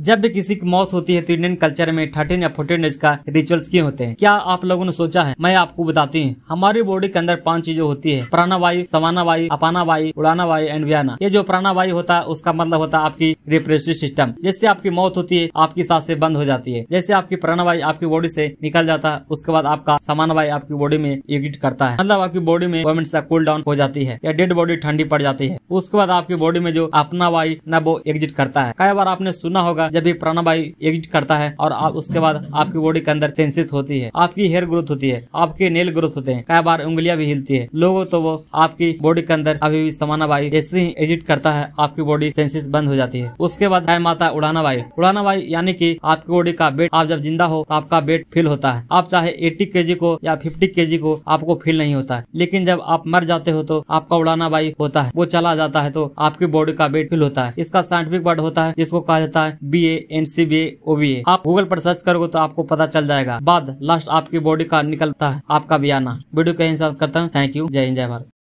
जब भी किसी की मौत होती है तो इंडियन कल्चर में थर्टीन या फोर्टीन डेज का रिचुअल्स क्यों होते हैं क्या आप लोगों ने सोचा है मैं आपको बताती हूँ हमारी बॉडी के अंदर पांच चीजें होती है प्राणा वायु समाना वायु अपाना वायु उड़ाना वायु एंड व्याना ये जो प्राणा वायु होता है उसका मतलब होता है आपकी रिप्रेसिव सिस्टम जैसे आपकी मौत होती है आपकी ऐसी बंद हो जाती है जैसे आपकी प्राणा वायु आपकी बॉडी से निकल जाता है उसके बाद आपका समान वायु आपकी बॉडी में एग्जिट करता है मतलब आपकी बॉडी में मोमेंट कूल डाउन हो जाती है या डेड बॉडी ठंडी पड़ जाती है उसके बाद आपकी बॉडी में जो अपना वायु न वो एग्जिट करता है कई बार आपने सुना होगा होगा जब भी प्राणावायु एग्जिट करता है और आप उसके बाद आपकी बॉडी के अंदर सेंसित होती है आपकी हेयर ग्रोथ होती है आपके नेल ग्रोथ होते हैं कई बार उंगलियां भी हिलती है लोगों तो वो आपकी बॉडी के अंदर अभी भी समाना वायु जैसे ही एग्जिट करता है आपकी बॉडी सेंसिस बंद हो जाती है उसके बाद है माता उड़ाना वायु उड़ाना वायु यानी की आपकी बॉडी का वेट आप जब जिंदा हो तो आपका वेट फील होता है आप चाहे एट्टी के को या फिफ्टी के को आपको फील नहीं होता है लेकिन जब आप मर जाते हो तो आपका उड़ाना वायु होता है वो चला जाता है तो आपकी बॉडी का वेट फील होता है इसका साइंटिफिक वर्ड होता है जिसको कहा जाता है B A N C B A O B A आप गूगल पर सर्च करोगे तो आपको पता चल जाएगा बाद लास्ट आपकी बॉडी का निकलता है आपका भी आना वीडियो कहीं करता हूँ थैंक यू जय हिंद जय भारत